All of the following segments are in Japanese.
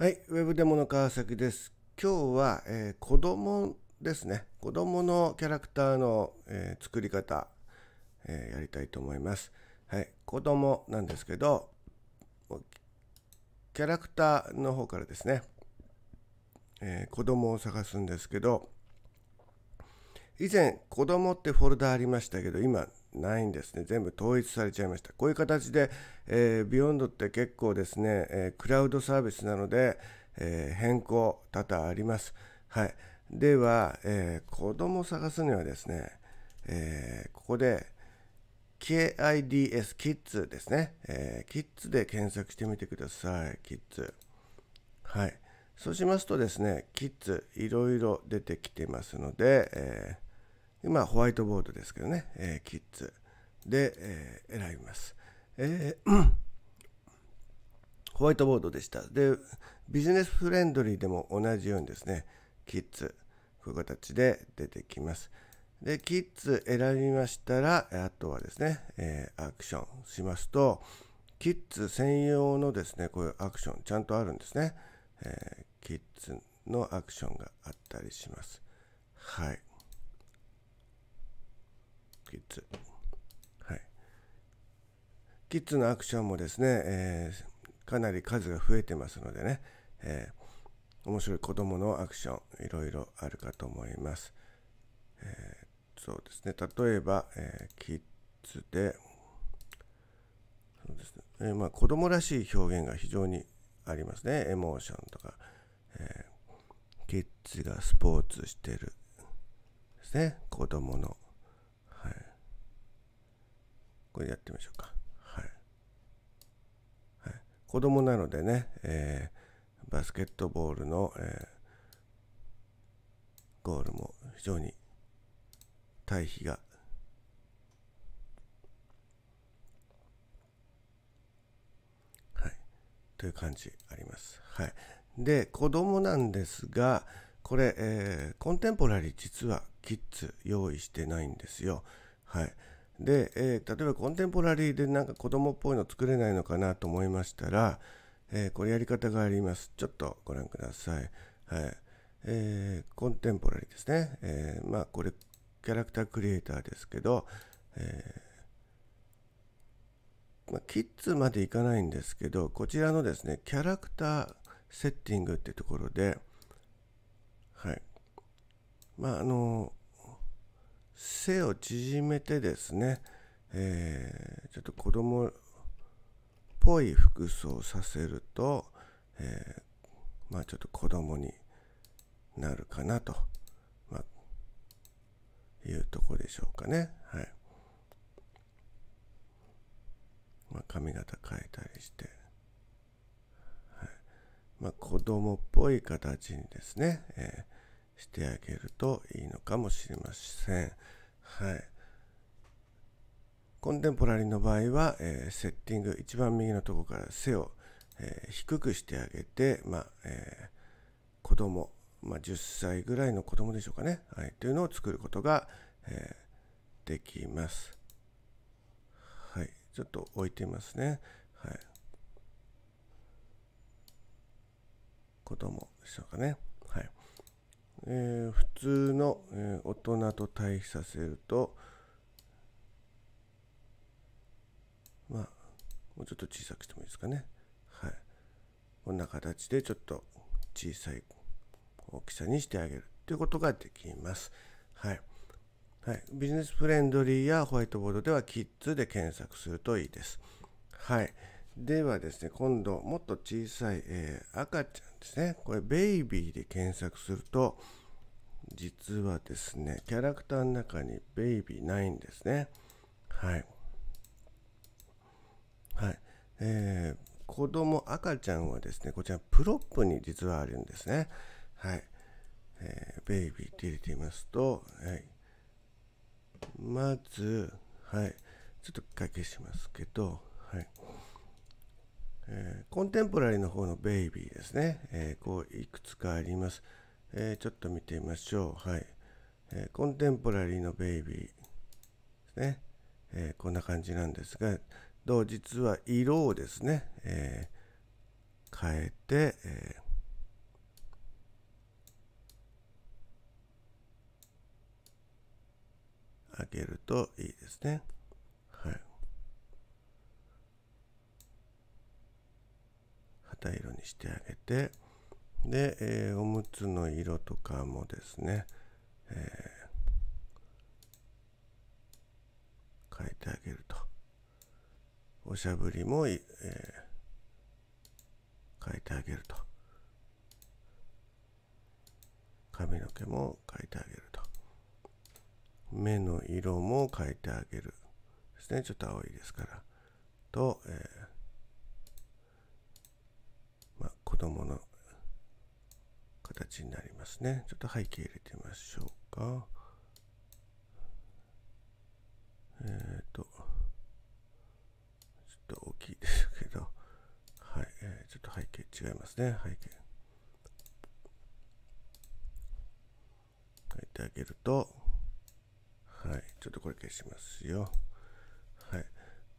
はい、ウェブデモの川崎です。今日は、えー、子供ですね。子供のキャラクターの、えー、作り方、えー、やりたいと思います。はい、子供なんですけど、キャラクターの方からですね、えー、子供を探すんですけど、以前子供ってフォルダありましたけど、今ないんですね全部統一されちゃいましたこういう形で、えー、ビヨンドって結構ですね、えー、クラウドサービスなので、えー、変更多々ありますはいでは、えー、子供を探すにはですね、えー、ここで KIDS キッズですね、えー、キッズで検索してみてくださいキッズはいそうしますとですねキッズいろいろ出てきてますので、えーまあ、ホワイトボードですけどね、えー、キッズで、えー、選びます。えーホワイトボードでした。で、ビジネスフレンドリーでも同じようにですね、キッズ、こういう形で出てきます。で、キッズ選びましたら、あとはですね、えー、アクションしますと、キッズ専用のですね、こういうアクション、ちゃんとあるんですね。えー、キッズのアクションがあったりします。はい。キッズのアクションもですね、えー、かなり数が増えてますのでね、えー、面白い子供のアクションいろいろあるかと思います、えー、そうですね例えば、えー、キッズでそうですね、えー、まあ、子供らしい表現が非常にありますねエモーションとか、えキッズがスポーツしてるですね子供のはいこれやってみましょうか子供なのでね、えー、バスケットボールの、えー、ゴールも非常に対比がはいという感じあります。はい、で子供なんですがこれ、えー、コンテンポラリー実はキッズ用意してないんですよ。はい、で、えー、例えばコンテンポラリーでなんか子供っぽいの作れないのかなと思いましたら、えー、これやり方があります。ちょっとご覧ください。はい。えー、コンテンポラリーですね。えまあこれキャラクタークリエイターですけど、えまあ、キッズまでいかないんですけど、こちらのですね、キャラクターセッティングってところで、はい。まああの背を縮めてですね、えー、ちょっと子供っぽい服装をさせると、えー、まあちょっと子供になるかなと、まあ、いうとこでしょうかね。はい。まあ、髪型変えたりして、はいまあ、子供っぽい形にですね、えーしてあげるといいのかもしれません。はい。コンテンポラリーの場合は、えー、セッティング一番右のとこから背を、えー、低くしてあげて、まあえー、子供、まあ、10歳ぐらいの子供でしょうかね、はい、というのを作ることが、えー、できます。はい、ちょっと置いてみますね。はい、子供でしょうかね。えー、普通の、えー、大人と対比させると、まあ、もうちょっと小さくしてもいいですかね。はい。こんな形でちょっと小さい大きさにしてあげるということができます。はい。はい、ビジネスフレンドリーやホワイトボードではキッズで検索するといいです。はい。ではですね、今度もっと小さい、えー、赤ちゃん、ですね。これ、ベイビーで検索すると、実はですね、キャラクターの中にベイビーないんですね。はい。はい。えー、子供赤ちゃんはですね、こちらプロップに実はあるんですね。はい。えー、ベイビーって入れてみますと、はい。まず、はい。ちょっと書きしますけど、はい。えー、コンテンポラリーの方のベイビーですね、えー、こういくつかあります、えー、ちょっと見てみましょうはい、えコンテンポラリーのベイビーですね、えこんな感じなんですが同実は色をですね、え変えて、えあげるといいですね。にしてあげてで、えー、おむつの色とかもですね、えー、変えてあげるとおしゃぶりも、えー、変えてあげると髪の毛も変えてあげると目の色も変えてあげるですねちょっと青いですからと、えーどもの形になりますね。ちょっと背景入れてみましょうか。えっ、ー、と、ちょっと大きいですけど、はい、えー、ちょっと背景違いますね、背景。書いてあげると、はい、ちょっとこれ消しますよ。はい、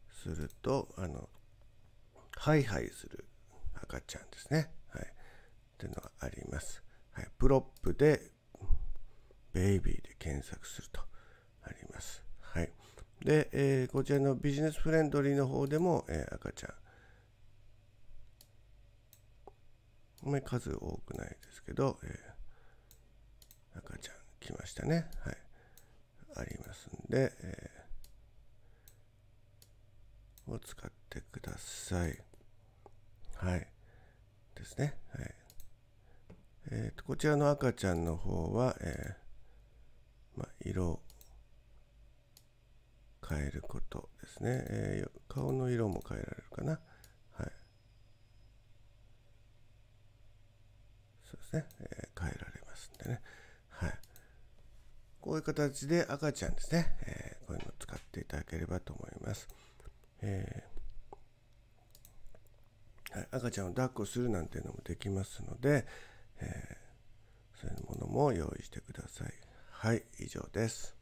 すると、あの、ハイハイする赤ちゃんですね。はい。っていうのがあります。はい。プロップで、ベイビーで検索するとあります。はい。で、えー、こちらのビジネスフレンドリーの方でも、えー、赤ちゃん。あんまり数多くないですけど、えー、赤ちゃん来ましたね。はい。ありますんで、えー、を使ってください。はい。ですね。はい。えー、とこちらの赤ちゃんの方は、えー、まあ、色を変えることですね、えー、顔の色も変えられるかな。はい。そうですね。え変えられますんでね。はい。こういう形で赤ちゃんですね。えこういうのを使っていただければと思います。えはい、赤ちゃんを抱っこするなんていうのもできますので、えー、そういうものも用意してください。はい、以上です。